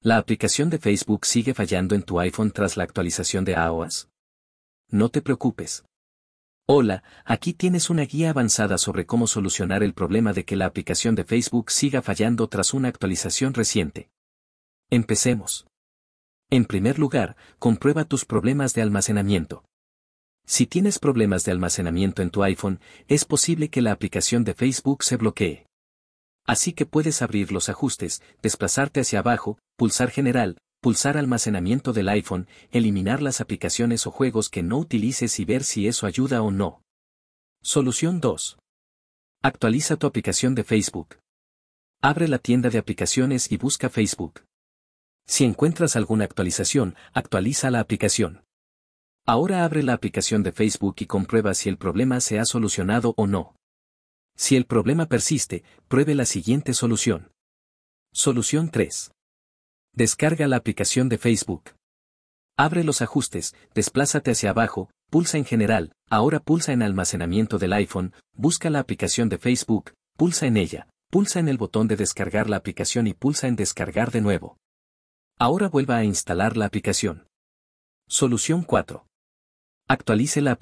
¿La aplicación de Facebook sigue fallando en tu iPhone tras la actualización de iOS? No te preocupes. Hola, aquí tienes una guía avanzada sobre cómo solucionar el problema de que la aplicación de Facebook siga fallando tras una actualización reciente. Empecemos. En primer lugar, comprueba tus problemas de almacenamiento. Si tienes problemas de almacenamiento en tu iPhone, es posible que la aplicación de Facebook se bloquee. Así que puedes abrir los ajustes, desplazarte hacia abajo, pulsar general, pulsar almacenamiento del iPhone, eliminar las aplicaciones o juegos que no utilices y ver si eso ayuda o no. Solución 2. Actualiza tu aplicación de Facebook. Abre la tienda de aplicaciones y busca Facebook. Si encuentras alguna actualización, actualiza la aplicación. Ahora abre la aplicación de Facebook y comprueba si el problema se ha solucionado o no. Si el problema persiste, pruebe la siguiente solución. Solución 3. Descarga la aplicación de Facebook. Abre los ajustes, desplázate hacia abajo, pulsa en general, ahora pulsa en almacenamiento del iPhone, busca la aplicación de Facebook, pulsa en ella, pulsa en el botón de descargar la aplicación y pulsa en descargar de nuevo. Ahora vuelva a instalar la aplicación. Solución 4. Actualice la aplicación.